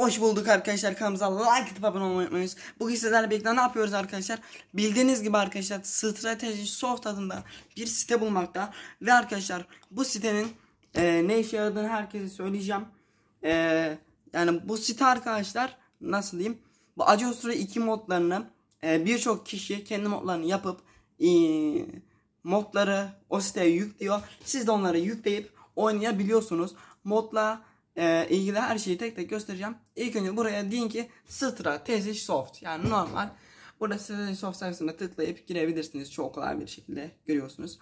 Hoş bulduk arkadaşlar kanalımıza like atıp abone olmayı unutmayın. Bugün sizlerle birlikte ne yapıyoruz arkadaşlar? Bildiğiniz gibi arkadaşlar strateji soft adında bir site bulmakta. Ve arkadaşlar bu sitenin e, ne işe yaradığını herkese söyleyeceğim. E, yani bu site arkadaşlar nasıl diyeyim? Bu Agiostory 2 modlarını e, birçok kişi kendi modlarını yapıp e, modları o siteye yüklüyor. Siz de onları yükleyip oynayabiliyorsunuz. Modla e, ilgili her şeyi tek tek göstereceğim. İlk önce buraya deyin ki Stra Soft yani normal. Burada Stra Soft sayfasına tıklayıp girebilirsiniz çok kolay bir şekilde görüyorsunuz.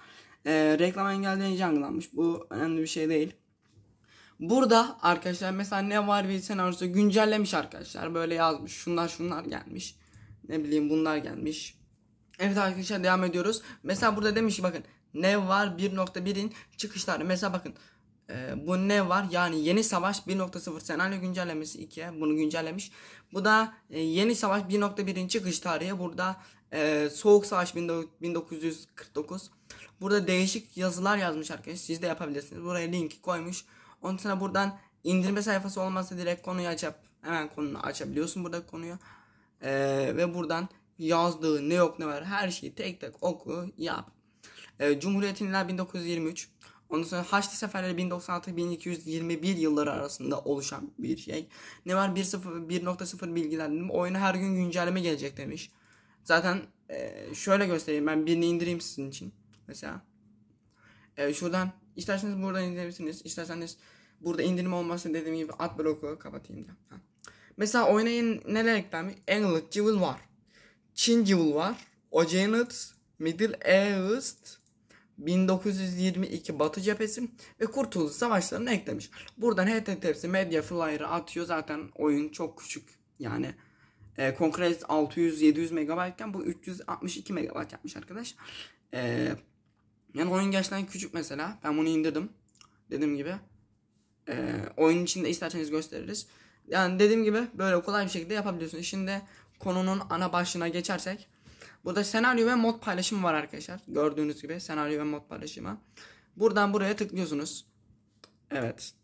E, reklam engelleyici yangılanmış bu önemli bir şey değil. Burada arkadaşlar mesela ne var bir senaryosu güncellemiş arkadaşlar böyle yazmış şunlar şunlar gelmiş. Ne bileyim bunlar gelmiş. Evet arkadaşlar devam ediyoruz. Mesela burada demiş ki bakın ne var 1.1'in çıkışları. Mesela bakın e, bu ne var? Yani yeni savaş 1.0 senaryo güncellemesi 2. bunu güncellemiş. Bu da e, yeni savaş 1.1'in çıkış tarihi. Burada e, soğuk savaş 1949. Burada değişik yazılar yazmış arkadaşlar. Siz de yapabilirsiniz. Buraya linki koymuş. Onun sonra buradan indirme sayfası olmazsa direkt konuyu açıp hemen konuyu açabiliyorsun burada konuyu. E, ve buradan yazdığı ne yok ne var her şeyi tek tek oku yap. E, Cumhuriyetin 1923. Ondan sonra Haçlı Seferleri 1096-1221 yılları arasında oluşan bir şey. Ne var 1.0 bilgilendirme oyuna her gün güncelleme gelecek demiş. Zaten e, şöyle göstereyim ben birini indireyim sizin için. Mesela e, şuradan isterseniz buradan indirebilirsiniz. İsterseniz burada indirim olmazsa dediğim gibi at bloku kapatayım da. Ha. Mesela oynayın neler eklenmiş? England Civil var. Çin Civil var. Oceanid, Middle East, 1922 Batı cephesi ve Kurtuluş Savaşları'nı eklemiş. Buradan HT tepsi medya flyer'ı atıyor. Zaten oyun çok küçük. Yani e, Kongres 600-700 MB iken bu 362 MB yapmış arkadaş. E, yani oyun gerçekten küçük mesela. Ben bunu indirdim. Dediğim gibi. E, oyun içinde isterseniz gösteririz. Yani dediğim gibi böyle kolay bir şekilde yapabiliyorsunuz. Şimdi konunun ana başlığına geçersek. Burada senaryo ve mod paylaşımı var arkadaşlar. Gördüğünüz gibi senaryo ve mod paylaşımı. Buradan buraya tıklıyorsunuz. Evet.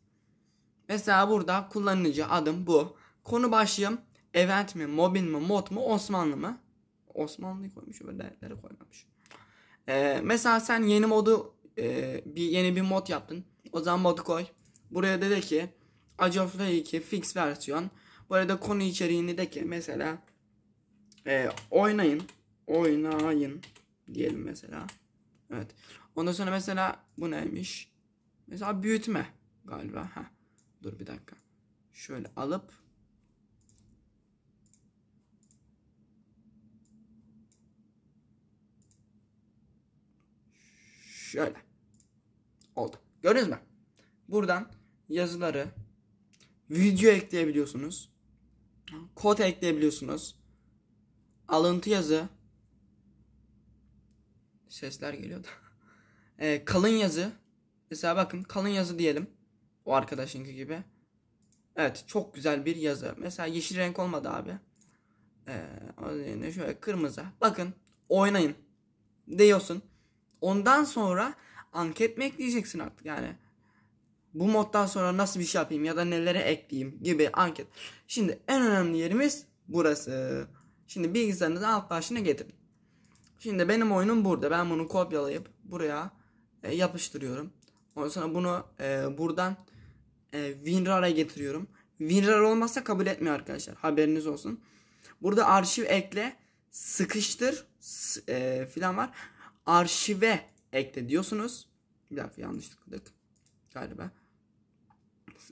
Mesela burada kullanıcı adım bu. Konu başlığım event mi, mobbing mi, mod mu, Osmanlı mı? Osmanlı'yı koymuş, öbürleri koymamış. Ee, mesela sen yeni modu e, bir yeni bir mod yaptın. O zaman modu koy. Buraya dedi ki Age of War 2 fix versiyon. Burada konu içeriğini de ki mesela e, oynayın oynayın diyelim mesela. Evet. Ondan sonra mesela bu neymiş? Mesela büyütme galiba. Heh. Dur bir dakika. Şöyle alıp Şöyle. Oldu. Gördünüz mü? Buradan yazıları video ekleyebiliyorsunuz. Kod ekleyebiliyorsunuz. Alıntı yazı sesler geliyordu. E, kalın yazı. Mesela bakın kalın yazı diyelim. O arkadaşınki gibi. Evet çok güzel bir yazı. Mesela yeşil renk olmadı abi. E, o yerine şöyle kırmızı. Bakın oynayın diyorsun. Ondan sonra anket mi ekleyeceksin artık yani. Bu moddan sonra nasıl bir şey yapayım ya da nelere ekleyeyim gibi anket. Şimdi en önemli yerimiz burası. Şimdi bilgisayarınızı alt başına getirin. Şimdi benim oyunum burada. Ben bunu kopyalayıp buraya e, yapıştırıyorum. Ondan sonra bunu e, buradan e, WinRAR'a getiriyorum. WinRAR olmazsa kabul etmiyor arkadaşlar. Haberiniz olsun. Burada arşiv ekle, sıkıştır e, filan var. Arşive ekle diyorsunuz. Bir dakika yanlışlıkladık galiba.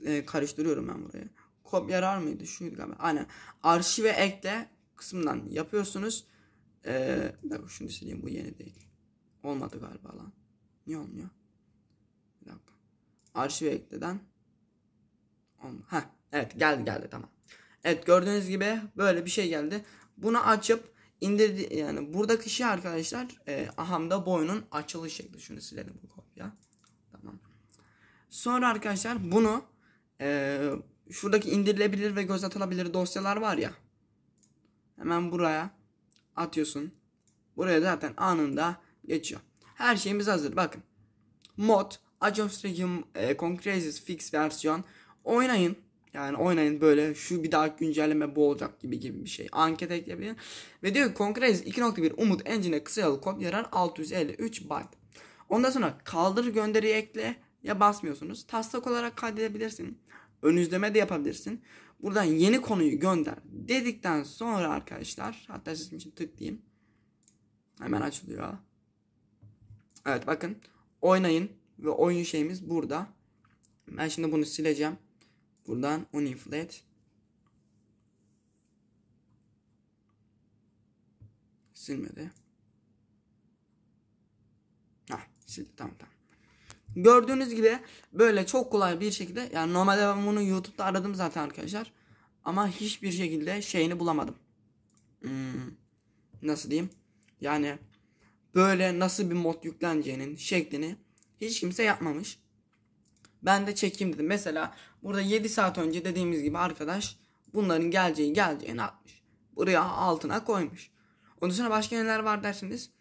E, karıştırıyorum ben burayı. Kopyalar mıydı? Şuydu galiba. Aynen. Arşive ekle kısmından yapıyorsunuz. Ee, şunu sileyim bu yeni değil. Olmadı galiba lan. Niye olmuyor? Bir dakika. Arşiv ekleden. Olma. Ha evet geldi geldi tamam. Evet gördüğünüz gibi böyle bir şey geldi. Bunu açıp indirdi yani burada kişi şey arkadaşlar e, ahamda boyunun açılış şekli. Şunu silelim bu kopya. Tamam. Sonra arkadaşlar bunu e, şuradaki indirilebilir ve göz atılabilir dosyalar var ya. Hemen buraya atıyorsun. Buraya zaten anında geçiyor. Her şeyimiz hazır bakın. Mod Age of Strategy e, Concresis Fix versiyon oynayın. Yani oynayın böyle şu bir daha güncelleme bu olacak gibi gibi bir şey. Anket ekleyebilin. Ve diyor ki Concresis 2.1 Umut Engine'e kısa yolu kod yarar 653 byte. Ondan sonra kaldır gönderi ekle ya basmıyorsunuz. Taslak olarak kaydedebilirsin. Ön izleme de yapabilirsin. Buradan yeni konuyu gönder dedikten sonra arkadaşlar hatta sizin için tıklayayım. Hemen açılıyor. Evet bakın oynayın ve oyun şeyimiz burada. Ben şimdi bunu sileceğim. Buradan uninflate. Silmedi. Ah sildi tamam tamam. Gördüğünüz gibi böyle çok kolay bir şekilde yani normalde ben bunu YouTube'da aradım zaten arkadaşlar. Ama hiçbir şekilde şeyini bulamadım. Hmm, nasıl diyeyim? Yani böyle nasıl bir mod yükleneceğinin şeklini hiç kimse yapmamış. Ben de çekeyim dedim. Mesela burada 7 saat önce dediğimiz gibi arkadaş bunların geleceği geleceğini atmış. Buraya altına koymuş. Onun dışında başka neler var dersiniz?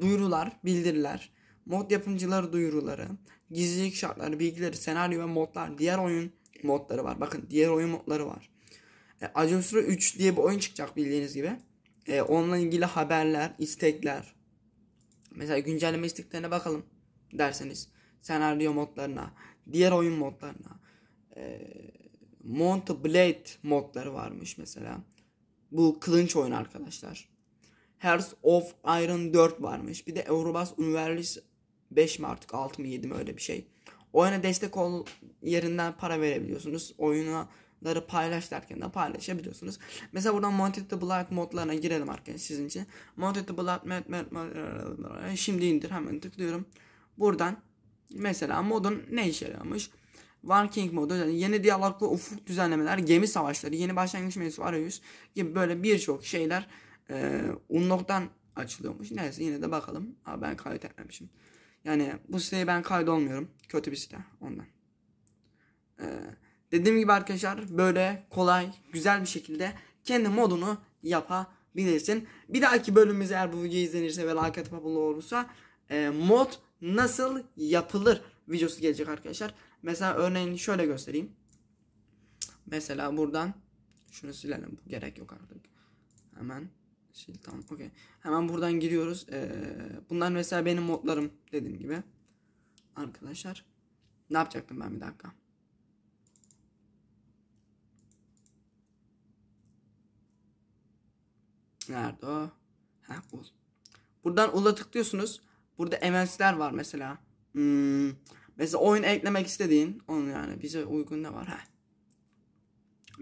Duyurular, bildiriler, mod yapımcıları duyuruları, gizlilik şartları, bilgileri, senaryo ve modlar, diğer oyun modları var. Bakın diğer oyun modları var. E, Acosura 3 diye bir oyun çıkacak bildiğiniz gibi. E, onunla ilgili haberler, istekler. Mesela güncelleme isteklerine bakalım derseniz. Senaryo modlarına, diğer oyun modlarına. E, Mount Blade modları varmış mesela. Bu kılınç oyun arkadaşlar. Hearts of Iron 4 varmış. Bir de Eurobas Univers 5 mi artık 6 mı 7 mi öyle bir şey. Oyuna destek ol yerinden para verebiliyorsunuz. Oyunları paylaş derken de paylaşabiliyorsunuz. Mesela buradan Mounted the Blight modlarına girelim arkadaşlar sizin için. Mounted the Blight şimdi indir hemen tıklıyorum. Buradan mesela modun ne işe yarıyormuş? Viking modu, yani yeni diyaloglu ufuk düzenlemeler, gemi savaşları, yeni başlangıç menüsü arayüz gibi böyle birçok şeyler e, Unlock'tan açılıyormuş. Neyse yine de bakalım. Abi ben kaydetmemişim. Yani bu siteye ben kaydolmuyorum. Kötü bir site ondan. Ee, dediğim gibi arkadaşlar böyle kolay güzel bir şekilde kendi modunu yapabilirsin. Bir dahaki bölümümüz eğer bu video izlenirse ve like atıp abone olursa e, mod nasıl yapılır videosu gelecek arkadaşlar. Mesela örneğini şöyle göstereyim. Mesela buradan şunu silelim. Bu gerek yok artık. Hemen Shield şey, tamam okey. Hemen buradan giriyoruz. Ee, bunlar mesela benim modlarım dediğim gibi. Arkadaşlar. Ne yapacaktım ben bir dakika. Nerede o? Ha, ul. Buradan ula tıklıyorsunuz. Burada MLC'ler var mesela. Hmm. Mesela oyun eklemek istediğin. Onun yani bize uygun ne var? Ha.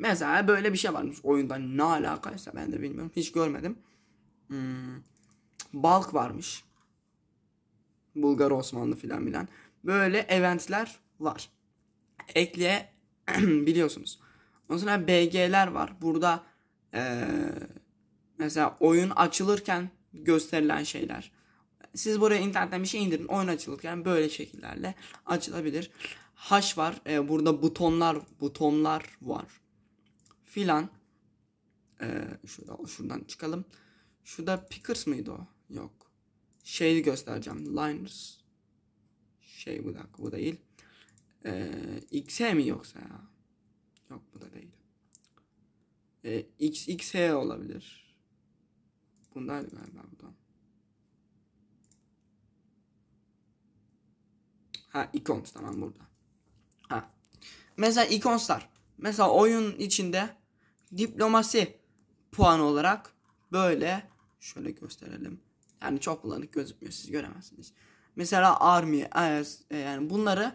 Mesela böyle bir şey varmış oyunda ne alakaysa ben de bilmiyorum. Hiç görmedim. Hmm. Balk varmış. Bulgar Osmanlı filan filan. Böyle eventler var. Ekleye biliyorsunuz. Ondan sonra BG'ler var. Burada ee, mesela oyun açılırken gösterilen şeyler. Siz buraya internetten bir şey indirin. Oyun açılırken böyle şekillerle açılabilir. Haş var. E, burada butonlar butonlar var filan. Ee, şurada, şuradan çıkalım. Şurada Pickers mıydı o? Yok. Şeyi göstereceğim. Liners. Şey bu da bu değil. Ee, X'e mi yoksa ya? Yok bu da değil. Ee, X, XE olabilir. Bunlar galiba buradan. Ha icons tamam burada. Ha. Mesela iconslar. Mesela oyun içinde diplomasi puanı olarak böyle şöyle gösterelim. Yani çok bulanık gözükmüyor siz göremezsiniz. Mesela army e, e, yani bunları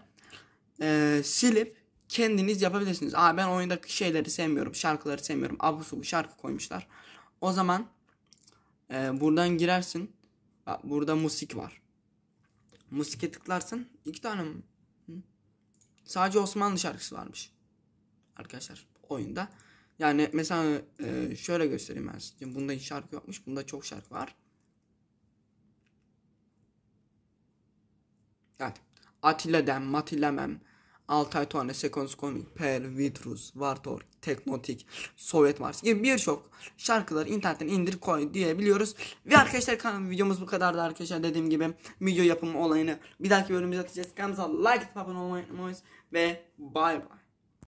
e, silip kendiniz yapabilirsiniz. Aa ben oyundaki şeyleri sevmiyorum, şarkıları sevmiyorum. Abusu bu şarkı koymuşlar. O zaman e, buradan girersin. Bak burada musik var. Musik'e tıklarsın. İki tane mi? Sadece Osmanlı şarkısı varmış. Arkadaşlar oyunda. Yani mesela e, şöyle göstereyim ben size. Bunda hiç şarkı yokmuş. Bunda çok şarkı var. Evet. Atilla Dem, Matilla Altay Tuane, Sekons Komik, Per, Vitrus, Vartor, Teknotik, Sovyet Mars gibi birçok şarkıları internetten indir koy diyebiliyoruz. Ve arkadaşlar kanal videomuz bu kadardı arkadaşlar dediğim gibi video yapımı olayını bir dahaki bölümümüzde atacağız. Kanalımıza like atıp abone olmayı unutmayın ve bay bay.